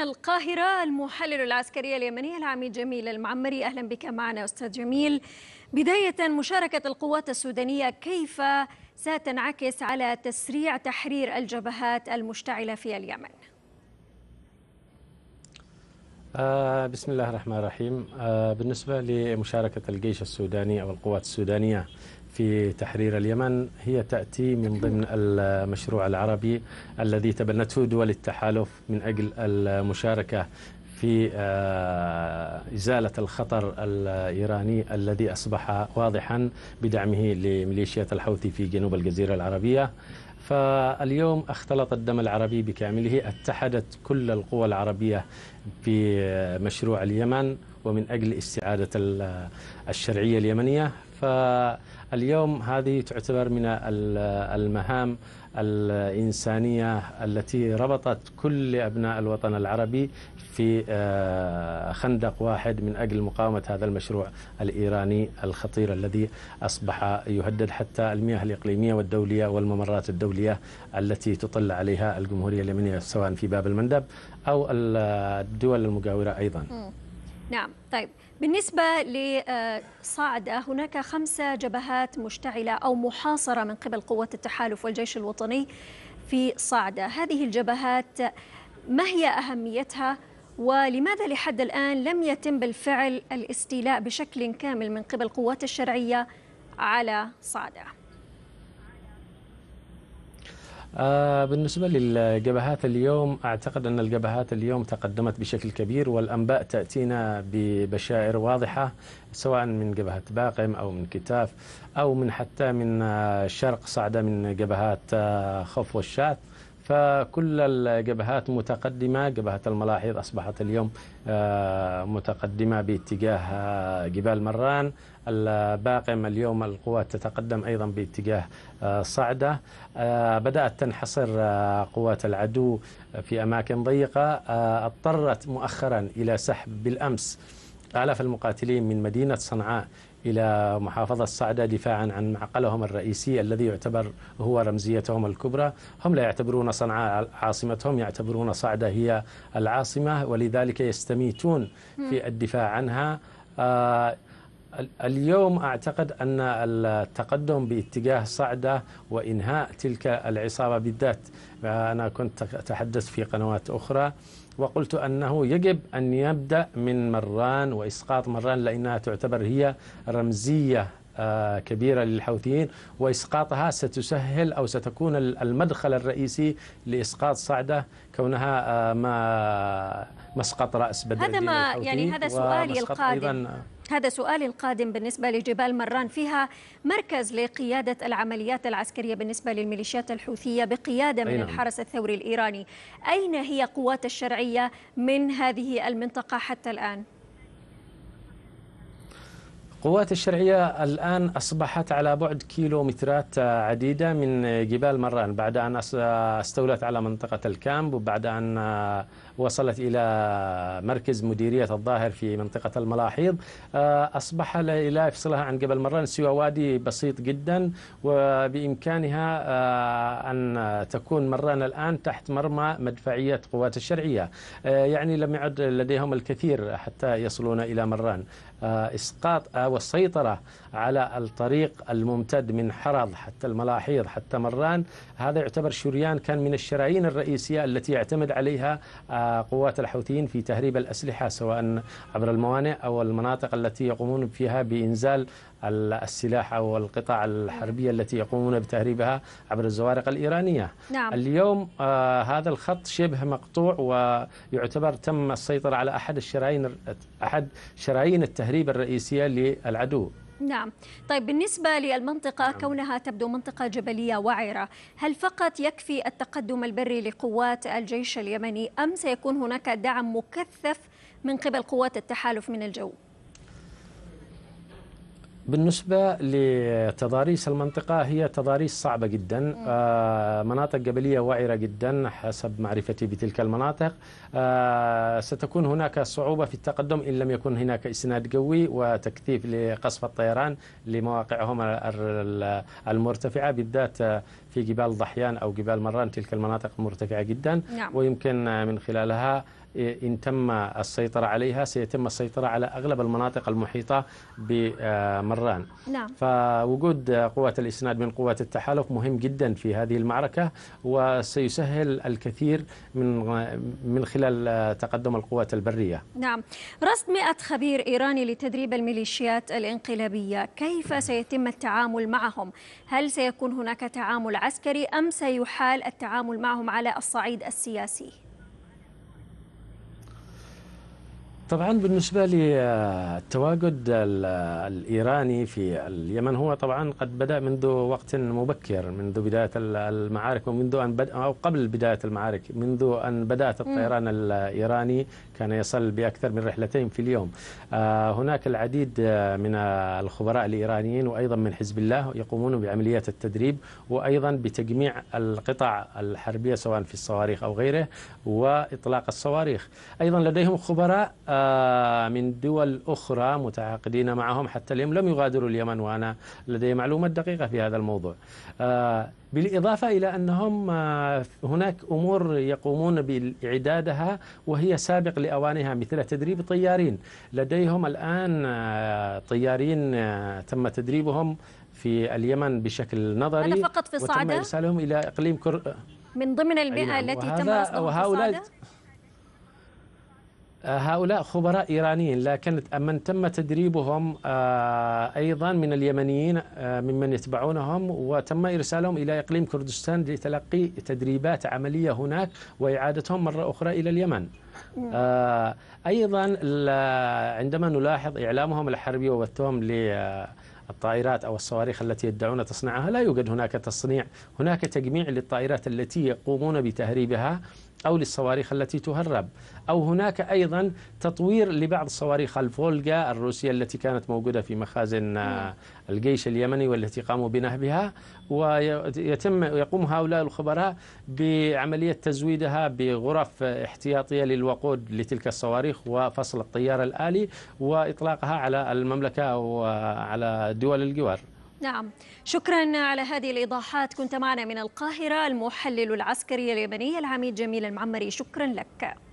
القاهرة المحلل العسكري اليمني العميد جميل المعمري أهلا بك معنا أستاذ جميل بداية مشاركة القوات السودانية كيف ستنعكس على تسريع تحرير الجبهات المشتعلة في اليمن آه، بسم الله الرحمن الرحيم آه، بالنسبة لمشاركة الجيش السوداني أو القوات السودانية في تحرير اليمن هي تأتي من ضمن المشروع العربي الذي تبنته دول التحالف من أجل المشاركة في آه، إزالة الخطر الإيراني الذي أصبح واضحا بدعمه لميليشيات الحوثي في جنوب الجزيرة العربية فاليوم اختلط الدم العربي بكامله اتحدت كل القوى العربية في آه، مشروع اليمن ومن أجل استعادة آه، الشرعية اليمنية فاليوم هذه تعتبر من المهام الإنسانية التي ربطت كل أبناء الوطن العربي في آه، خندق واحد من أجل مقاومة هذا المشروع الإيراني الخطير الذي أصبح يهدد حتى المياه الإقليمية والدولية والممرات الدولية التي تطل عليها الجمهورية اليمنية سواء في باب المندب أو الدول المجاورة أيضا نعم طيب بالنسبة لصاعدة آه، هناك خمسة جبهات مشتعلة أو محاصرة من قبل قوات التحالف والجيش الوطني في صاعدة هذه الجبهات ما هي أهميتها ولماذا لحد الآن لم يتم بالفعل الاستيلاء بشكل كامل من قبل قوات الشرعية على صاعده آه، بالنسبة للجبهات اليوم أعتقد أن الجبهات اليوم تقدمت بشكل كبير والأنباء تأتينا ببشائر واضحة سواء من جبهة باقم أو من كتاف أو من حتى من آه، شرق صعدة من جبهات آه، خوف والشات فكل الجبهات متقدمة جبهة الملاحظ أصبحت اليوم آه، متقدمة باتجاه آه، جبال مران الباقم اليوم القوات تتقدم أيضا باتجاه آه، صعدة بدأت تنحصر قوات العدو في أماكن ضيقة اضطرت مؤخرا إلى سحب بالأمس آلاف المقاتلين من مدينة صنعاء إلى محافظة صعدة دفاعا عن معقلهم الرئيسي الذي يعتبر هو رمزيتهم الكبرى هم لا يعتبرون صنعاء عاصمتهم يعتبرون صعدة هي العاصمة ولذلك يستميتون في الدفاع عنها آه، اليوم أعتقد أن التقدم باتجاه صعدة وإنهاء تلك العصابة بالذات آه، أنا كنت أتحدث في قنوات أخرى وقلت أنه يجب أن يبدأ من مران وإسقاط مران لأنها تعتبر هي رمزية آه، كبيرة للحوثيين وإسقاطها ستسهل أو ستكون المدخل الرئيسي لإسقاط صعدة كونها آه، ما مسقط رأس بدر هذا ما يعني هذا سؤالي القادم هذا سؤالي القادم بالنسبة لجبال مران فيها مركز لقيادة العمليات العسكرية بالنسبة للميليشيات الحوثية بقيادة من نعم. الحرس الثوري الإيراني أين هي قوات الشرعية من هذه المنطقة حتى الآن؟ قوات الشرعية الآن أصبحت على بعد كيلومترات عديدة من جبال مران بعد أن استولت على منطقة الكامب وبعد أن وصلت إلى مركز مديرية الظاهر في منطقة الملاحيض آه، أصبح لا يفصلها عن جبل مران سوى وادي بسيط جدا وبإمكانها آه، أن تكون مران الآن تحت مرمى مدفعية قوات الشرعية آه، يعني لم يعد لديهم الكثير حتى يصلون إلى مران اسقاط والسيطره على الطريق الممتد من حرض حتى الملاحيض حتى مران هذا يعتبر شريان كان من الشرايين الرئيسيه التي يعتمد عليها قوات الحوثيين في تهريب الأسلحة سواء عبر الموانئ أو المناطق التي يقومون فيها بإنزال السلاح أو القطع الحربية التي يقومون بتهريبها عبر الزوارق الإيرانية نعم. اليوم آه، هذا الخط شبه مقطوع ويعتبر تم السيطرة على أحد الشرايين أحد شرايين التهريب الرئيسية للعدو نعم طيب بالنسبة للمنطقة نعم. كونها تبدو منطقة جبلية وعرة هل فقط يكفي التقدم البري لقوات الجيش اليمني أم سيكون هناك دعم مكثف من قبل قوات التحالف من الجو؟ بالنسبة لتضاريس المنطقة هي تضاريس صعبة جدا آه، مناطق جبلية وعرة جدا حسب معرفتي بتلك المناطق آه، ستكون هناك صعوبة في التقدم إن لم يكن هناك إسناد قوي وتكثيف لقصف الطيران لمواقعهم المرتفعة بالذات في جبال ضحيان أو جبال مران تلك المناطق مرتفعة جدا نعم. ويمكن من خلالها إن تم السيطرة عليها سيتم السيطرة على أغلب المناطق المحيطة بمران نعم. فوجود قوات الإسناد من قوات التحالف مهم جدا في هذه المعركة وسيسهل الكثير من من خلال تقدم القوات البرية نعم رصد 100 خبير إيراني لتدريب الميليشيات الانقلابية كيف سيتم التعامل معهم؟ هل سيكون هناك تعامل العسكري أم سيحال التعامل معهم على الصعيد السياسي؟ طبعا بالنسبة للتواجد الإيراني في اليمن هو طبعا قد بدأ منذ وقت مبكر منذ بداية المعارك ومنذ أن بدأ أو قبل بداية المعارك منذ أن بدأت الطيران الإيراني كان يصل بأكثر من رحلتين في اليوم آه، هناك العديد من الخبراء الإيرانيين وأيضا من حزب الله يقومون بعمليات التدريب وأيضا بتجميع القطع الحربية سواء في الصواريخ أو غيره وإطلاق الصواريخ أيضا لديهم خبراء آه، من دول أخرى متعاقدين معهم حتى اليوم لم يغادروا اليمن وأنا لدي معلومات دقيقة في هذا الموضوع آه، بالإضافة إلى أنهم آه، هناك أمور يقومون بإعدادها وهي سابق لأوانها مثل تدريب الطيارين لديهم الآن آه، طيارين تم تدريبهم في اليمن بشكل نظري أنا فقط في صعدة وتم إرسالهم إلى إقليم كر... من ضمن المئة أيوة. التي تم إصدارها صعدة هؤلاء خبراء إيرانيين لكن من تم تدريبهم آه، أيضا من اليمنيين آه، ممن يتبعونهم وتم إرسالهم إلى إقليم كردستان لتلقي تدريبات عملية هناك وإعادتهم مرة أخرى إلى اليمن آه، أيضا عندما نلاحظ إعلامهم الحربي ل الطائرات أو الصواريخ التي يدعون تصنيعها لا يوجد هناك تصنيع هناك تجميع للطائرات التي يقومون بتهريبها أو للصواريخ التي تهرب أو هناك أيضا تطوير لبعض صواريخ الفولغا الروسية التي كانت موجودة في مخازن آه، نعم. الجيش اليمني والتي قاموا بنهبها ويتم يقوم هؤلاء الخبراء بعملية تزويدها بغرف احتياطية للوقود لتلك الصواريخ وفصل الطيار الآلي وإطلاقها على المملكة وعلى دول الجوار نعم شكرا على هذه الإيضاحات كنت معنا من القاهرة المحلل العسكري اليمني العميد جميل المعمري شكرا لك